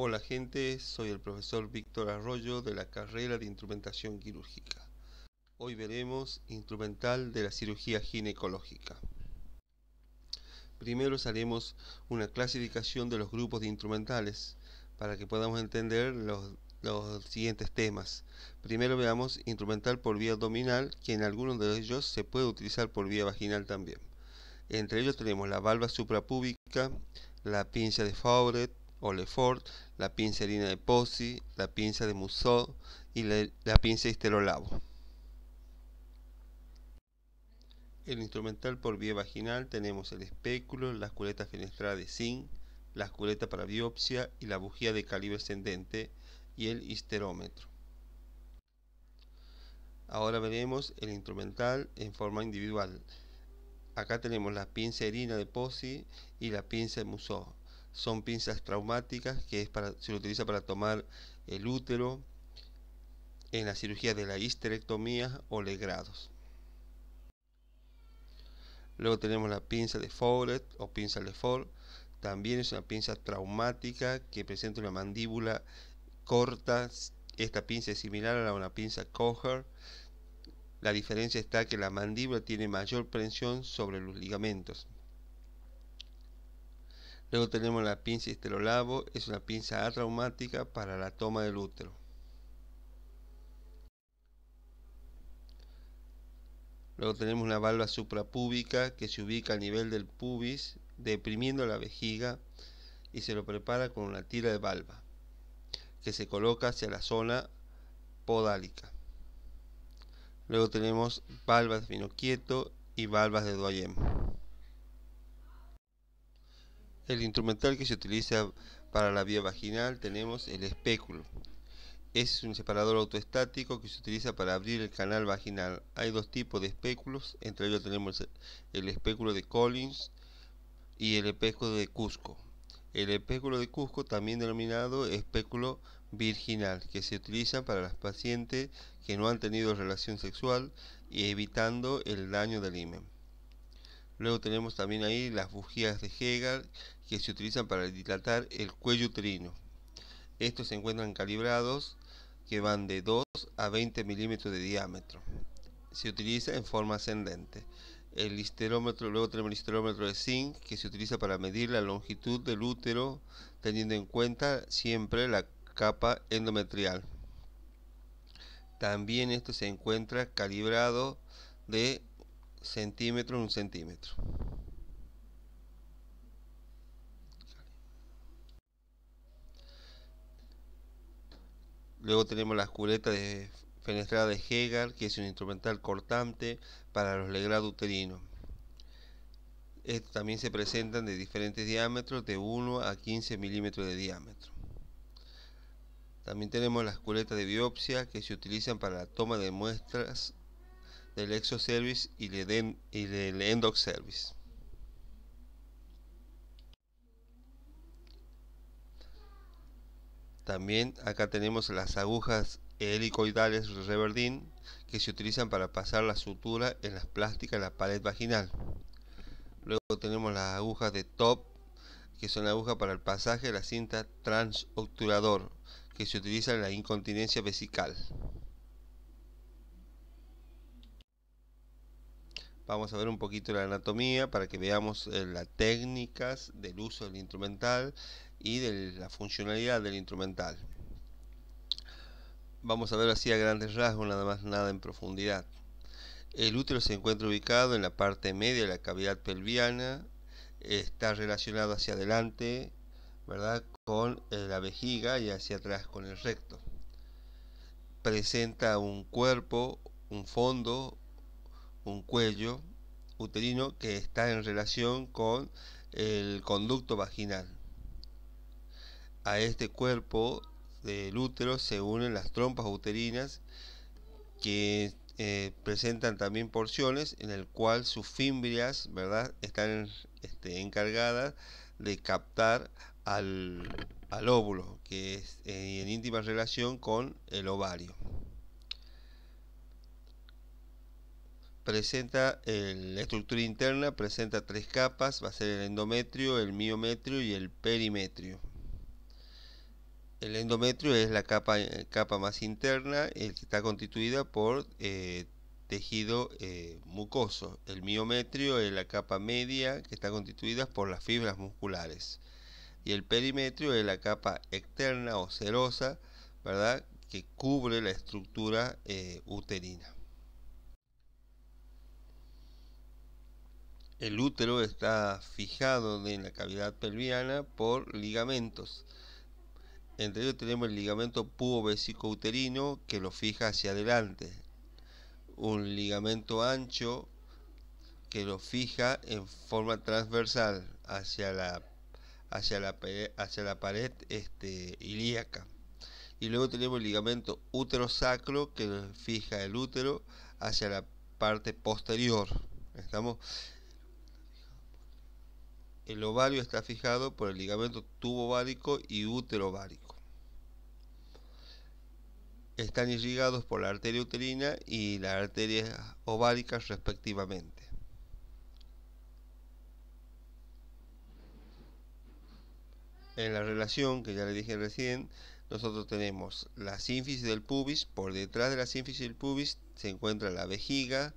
Hola gente, soy el profesor Víctor Arroyo de la carrera de Instrumentación Quirúrgica. Hoy veremos instrumental de la cirugía ginecológica. Primero haremos una clasificación de los grupos de instrumentales para que podamos entender los, siguientes temas. Primero veamos instrumental por vía abdominal, que en algunos de ellos se puede utilizar por vía vaginal también. Entre ellos tenemos la valva suprapúbica, la pinza de Fauret, o la pinza de de la pinza de Mousseau y la, pinza de El instrumental por vía vaginal tenemos el espéculo, las culetas fenestradas de zinc, las culetas para biopsia y la bujía de calibre ascendente y el histerómetro. Ahora veremos el instrumental en forma individual. Acá tenemos la pinza de Pozzi y la pinza de Mousseau son pinzas traumáticas que se utiliza para tomar el útero en la cirugía de la histerectomía o legrados. Luego tenemos la pinza de Fowlet o pinza de Lefort. También es una pinza traumática que presenta una mandíbula corta. Esta pinza es similar a una pinza Coher. La diferencia está que la mandíbula tiene mayor presión sobre los ligamentos. Luego tenemos la pinza esterolabo, es una pinza atraumática para la toma del útero. Luego tenemos la valva suprapúbica que se ubica al nivel del pubis, deprimiendo la vejiga y se lo prepara con una tira de valva que se coloca hacia la zona podálica. Luego tenemos valvas de quieto y valvas de doyem. El instrumental que se utiliza para la vía vaginal tenemos el espéculo. Es un separador autoestático que se utiliza para abrir el canal vaginal. Hay dos tipos de espéculos, entre ellos tenemos el espéculo de Collins y el espéculo de Cusco. El espéculo de Cusco, también denominado espéculo virginal, que se utiliza para las pacientes que no han tenido relación sexual y evitando el daño del himen. Luego tenemos también ahí las bujías de Hegel que se utilizan para dilatar el cuello uterino. Estos se encuentran calibrados que van de 2 a 20 milímetros de diámetro. Se utiliza en forma ascendente. El histerómetro, luego tenemos el histerómetro de zinc que se utiliza para medir la longitud del útero teniendo en cuenta siempre la capa endometrial. También esto se encuentra calibrado de centímetro en un centímetro. Luego tenemos las culetas de fenestrada de Hegel, que es un instrumental cortante para los legrados uterinos. también se presentan de diferentes diámetros, de 1 a 15 milímetros de diámetro. También tenemos las culetas de biopsia que se utilizan para la toma de muestras del exo service y, le del service. También acá tenemos las agujas helicoidales reverdín que se utilizan para pasar la sutura en las plásticas de la pared vaginal. Luego tenemos las agujas de top que son agujas para el pasaje de la cinta transobturador que se utiliza en la incontinencia vesical. Vamos a ver un poquito la anatomía para que veamos eh, las técnicas del uso del instrumental y de la funcionalidad del instrumental. Vamos a ver así a grandes rasgos, nada más nada en profundidad. El útero se encuentra ubicado en la parte media de la cavidad pelviana, está relacionado hacia adelante, ¿verdad? Con eh, la vejiga y hacia atrás con el recto. Presenta un cuerpo, un fondo un cuello uterino que está en relación con el conducto vaginal. A este cuerpo del útero se unen las trompas uterinas que eh, presentan también porciones en el cual sus fimbrias ¿verdad? están este, encargadas de captar al, óvulo que es en íntima relación con el ovario. presenta la estructura interna, presenta tres capas, va a ser el endometrio, el miometrio y el perimetrio. El endometrio es la capa, capa más interna, el que está constituida por eh, tejido eh, mucoso. El miometrio es la capa media que está constituida por las fibras musculares. Y el perimetrio es la capa externa o serosa, ¿verdad? Que cubre la estructura eh, uterina. El útero está fijado en la cavidad pelviana por ligamentos. Entre ellos tenemos el ligamento vesico uterino que lo fija hacia adelante. Un ligamento ancho que lo fija en forma transversal hacia la, hacia la, hacia la pared este, ilíaca. Y luego tenemos el ligamento útero-sacro que fija el útero hacia la parte posterior. ¿Estamos? El ovario está fijado por el ligamento tubo ovárico y útero ovárico. Están irrigados por la arteria uterina y la arteria ovárica respectivamente. En la relación que ya le dije recién, nosotros tenemos la sínfisis del pubis, por detrás de la sínfisis del pubis se encuentra la vejiga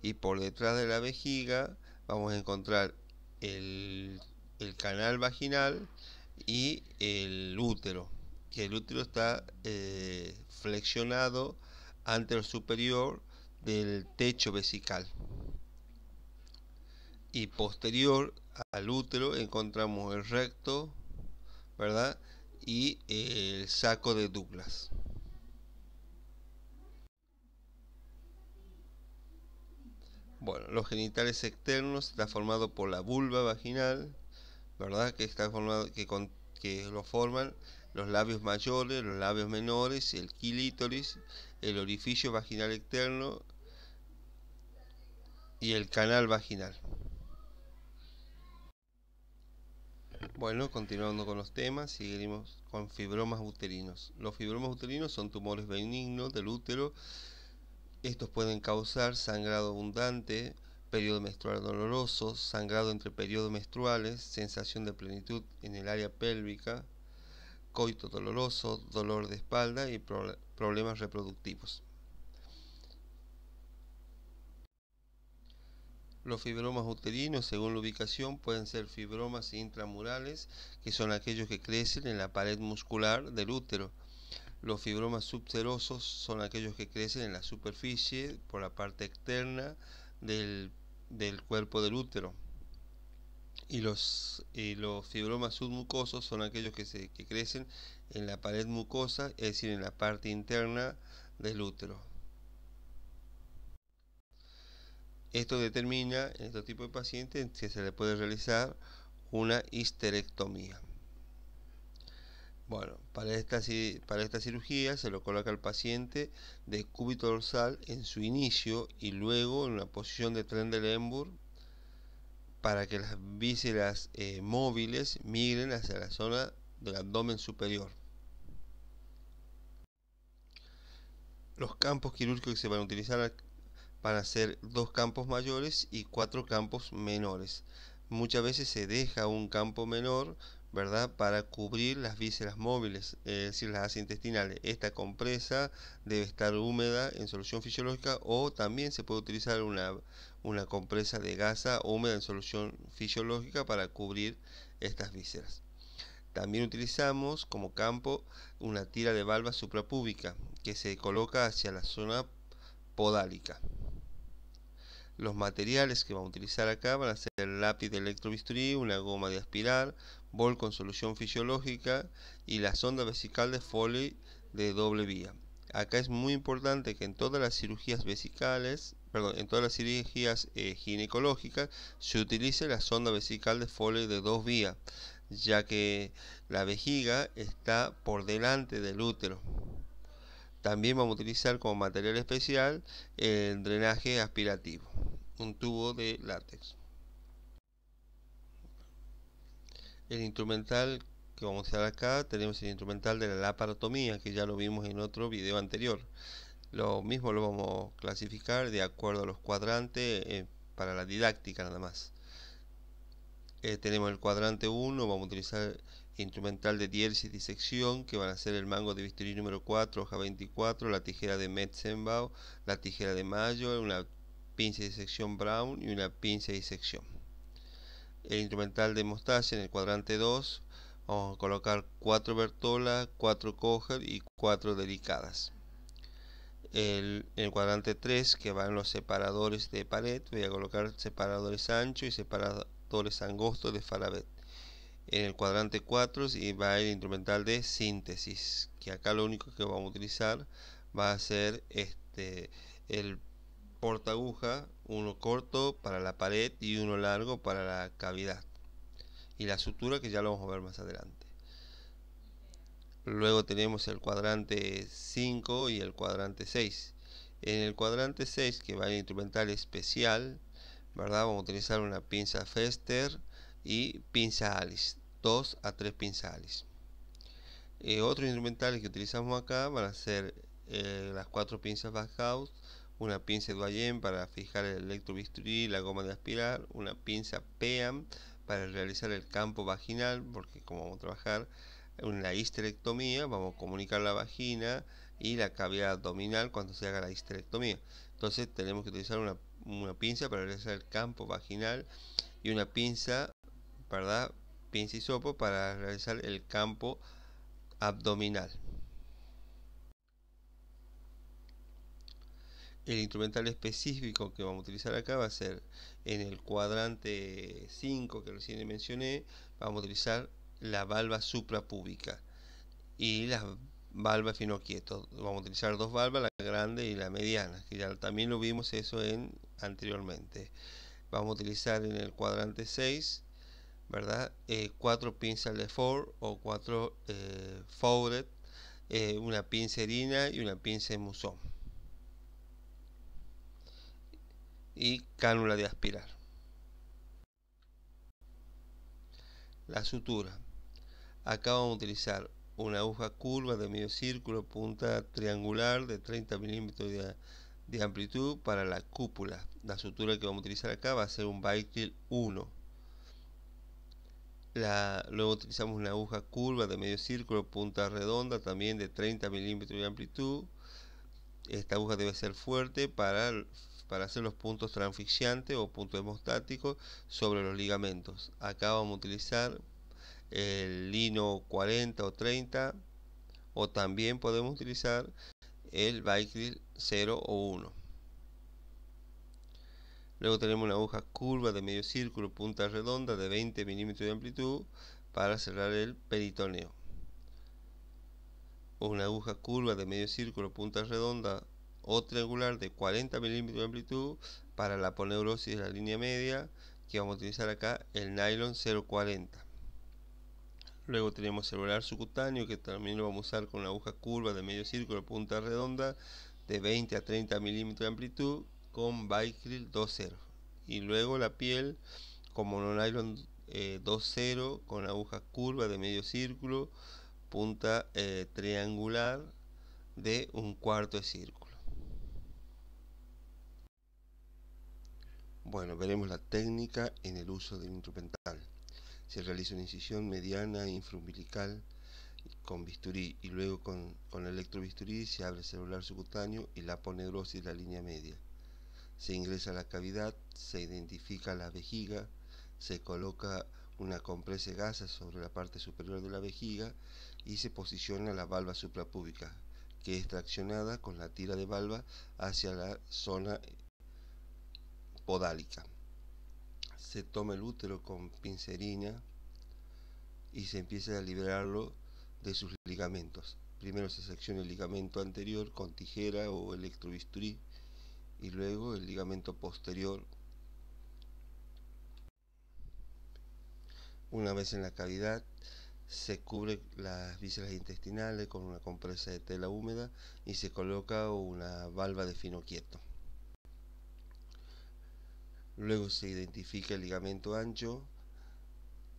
y por detrás de la vejiga vamos a encontrar el, canal vaginal y el útero, que el útero está eh, flexionado ante el superior del techo vesical. Y posterior al útero encontramos el recto, Y el saco de Douglas. Bueno, los genitales externos están formado por la vulva vaginal, ¿verdad? Que está formado, que, que lo forman los labios mayores, los labios menores, el clítoris, el orificio vaginal externo y el canal vaginal. Bueno, continuando con los temas, seguiremos con fibromas uterinos. Los fibromas uterinos son tumores benignos del útero estos pueden causar sangrado abundante, periodo menstrual doloroso, sangrado entre periodos menstruales, sensación de plenitud en el área pélvica, coito doloroso, dolor de espalda y problemas reproductivos. Los fibromas uterinos, según la ubicación, pueden ser fibromas intramurales, que son aquellos que crecen en la pared muscular del útero los fibromas subserosos son aquellos que crecen en la superficie, por la parte externa del, cuerpo del útero. Y los, los fibromas submucosos son aquellos que, se, que crecen en la pared mucosa, es decir, en la parte interna del útero. Esto determina en este tipo de pacientes que se le puede realizar una histerectomía. Bueno, para esta, cirugía se lo coloca al paciente de cúbito dorsal en su inicio y luego en una posición de tren del para que las vísceras eh, móviles migren hacia la zona del abdomen superior. Los campos quirúrgicos que se van a utilizar van a ser dos campos mayores y cuatro campos menores. Muchas veces se deja un campo menor para cubrir las vísceras móviles, es decir, las intestinales. Esta compresa debe estar húmeda en solución fisiológica o también se puede utilizar una, una compresa de gasa húmeda en solución fisiológica para cubrir estas vísceras. También utilizamos como campo una tira de valva suprapúbica que se coloca hacia la zona podálica. Los materiales que vamos a utilizar acá van a ser el lápiz de electrobisturí, una goma de aspirar, Vol con solución fisiológica y la sonda vesical de Foley de doble vía. Acá es muy importante que en todas las cirugías vesicales, perdón, en todas las cirugías eh, ginecológicas se utilice la sonda vesical de Foley de dos vías, ya que la vejiga está por delante del útero. También vamos a utilizar como material especial el drenaje aspirativo, un tubo de látex. el instrumental que vamos a usar acá, tenemos el instrumental de la laparotomía, que ya lo vimos en otro video anterior. Lo mismo lo vamos a clasificar de acuerdo a los cuadrantes eh, para la didáctica nada más. Eh, tenemos el cuadrante 1, vamos a utilizar instrumental de diéresis y disección, que van a ser el mango de bisturí número 4, hoja 24, la tijera de Metzenbau, la tijera de Mayo, una pinza de disección Brown y una pinza de disección el instrumental de mostaza en el cuadrante 2 vamos a colocar 4 Bertola, 4 Coger y 4 Delicadas. El, en el cuadrante 3 que van los separadores de pared voy a colocar separadores anchos y separadores angostos de Farabet. En el cuadrante 4 va el instrumental de síntesis que acá lo único que vamos a utilizar va a ser este, el porta aguja uno corto para la pared y uno largo para la cavidad y la sutura que ya lo vamos a ver más adelante luego tenemos el cuadrante 5 y el cuadrante 6 en el cuadrante 6 que va el instrumental especial verdad vamos a utilizar una pinza fester y pinza alice 2 a 3 pinzas alice eh, otros instrumentales que utilizamos acá van a ser eh, las cuatro pinzas backhouse una pinza doyen para fijar el electrobisturí, la goma de aspirar, una pinza PEAM para realizar el campo vaginal, porque como vamos a trabajar en la histerectomía, vamos a comunicar la vagina y la cavidad abdominal cuando se haga la histerectomía. Entonces tenemos que utilizar una, una pinza para realizar el campo vaginal y una pinza, ¿verdad? Pinza y sopo para realizar el campo abdominal. El instrumental específico que vamos a utilizar acá va a ser en el cuadrante 5 que recién mencioné, vamos a utilizar la valva suprapúbica y las valvas quieto. Vamos a utilizar dos valvas, la grande y la mediana, que ya también lo vimos eso anteriormente. Vamos a utilizar en el cuadrante 6, ¿verdad? Eh, cuatro pinzas de four o cuatro eh, una eh, una pincerina y una pinza de musón. y cánula de aspirar. La sutura. Acá vamos a utilizar una aguja curva de medio círculo, punta triangular de 30 milímetros de, amplitud para la cúpula. La sutura que vamos a utilizar acá va a ser un Baitil 1. luego utilizamos una aguja curva de medio círculo, punta redonda también de 30 milímetros de amplitud. Esta aguja debe ser fuerte para para hacer los puntos transfixiantes o puntos hemostáticos sobre los ligamentos. Acá vamos a utilizar el lino 40 o 30 o también podemos utilizar el Vicryl 0 o 1. Luego tenemos una aguja curva de medio círculo, punta redonda de 20 milímetros de amplitud para cerrar el peritoneo. Una aguja curva de medio círculo, punta redonda o triangular de 40 milímetros de amplitud para la poneurosis de la línea media que vamos a utilizar acá el nylon 040 luego tenemos celular subcutáneo que también lo vamos a usar con la aguja curva de medio círculo punta redonda de 20 a 30 milímetros de amplitud con Bicryl 2.0 y luego la piel como mononylon nylon 2.0 eh, con aguja curva de medio círculo punta eh, triangular de un cuarto de círculo Bueno, veremos la técnica en el uso del instrumental. Se realiza una incisión mediana infraumbilical con bisturí y luego con, con electrobisturí se abre el celular subcutáneo y la poneurosis de la línea media. Se ingresa a la cavidad, se identifica la vejiga, se coloca una compresa de gasa sobre la parte superior de la vejiga y se posiciona la valva suprapúbica, que es traccionada con la tira de valva hacia la zona podálica. Se toma el útero con pincerina y se empieza a liberarlo de sus ligamentos. Primero se secciona el ligamento anterior con tijera o electrobisturí y luego el ligamento posterior. Una vez en la cavidad, se cubre las vísceras intestinales con una compresa de tela húmeda y se coloca una valva de fino quieto. Luego se identifica el ligamento ancho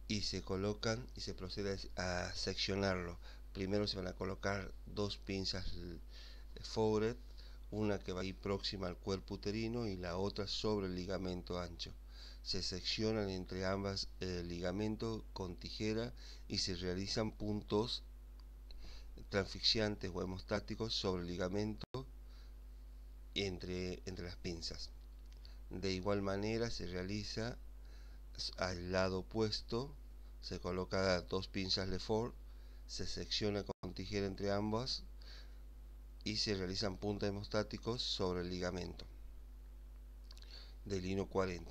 y se colocan y se procede a seccionarlo. Primero se van a colocar dos pinzas eh, forward, una que va a ir próxima al cuerpo uterino y la otra sobre el ligamento ancho. Se seccionan entre ambas el eh, ligamentos con tijera y se realizan puntos transfixiantes o hemostáticos sobre el ligamento entre las pinzas. De igual manera se realiza al lado opuesto, se coloca dos pinzas Ford, se secciona con tijera entre ambas y se realizan puntos hemostáticos sobre el ligamento del lino 40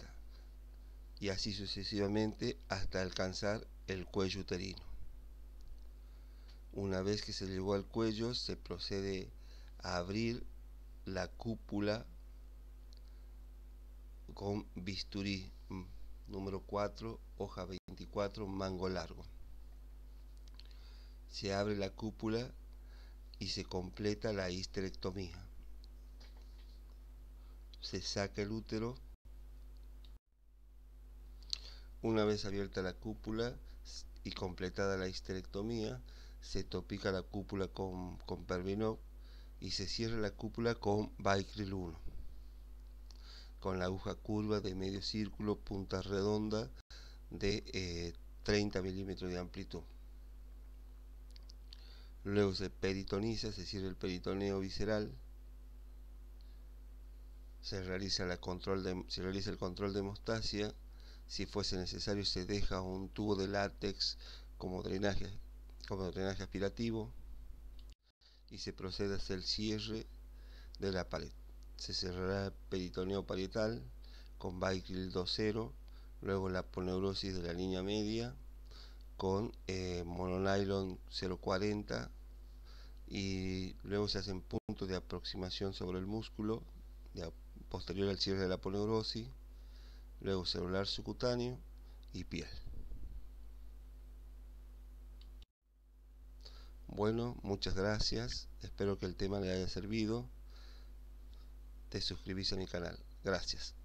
y así sucesivamente hasta alcanzar el cuello uterino. Una vez que se llegó al cuello se procede a abrir la cúpula con bisturí. Mm, número 4, hoja 24, mango largo. Se abre la cúpula y se completa la histerectomía. Se saca el útero. Una vez abierta la cúpula y completada la histerectomía, se topica la cúpula con, con y se cierra la cúpula con bicril 1 con la aguja curva de medio círculo, punta redonda de 30 eh, milímetros de amplitud. Luego se peritoniza, se cierra el peritoneo visceral. Se realiza, control de, se realiza el control de hemostasia. Si fuese necesario, se deja un tubo de látex como drenaje, como drenaje aspirativo. Y se procede hacia el cierre de la paleta se cerrará el peritoneo parietal con Vicryl 2.0, luego la poneurosis de la línea media con eh, mononylon 0.40 y luego se hacen puntos de aproximación sobre el músculo posterior al cierre de la poneurosis, luego celular subcutáneo y piel. Bueno, muchas gracias. Espero que el tema le haya servido suscribirse a mi canal. Gracias.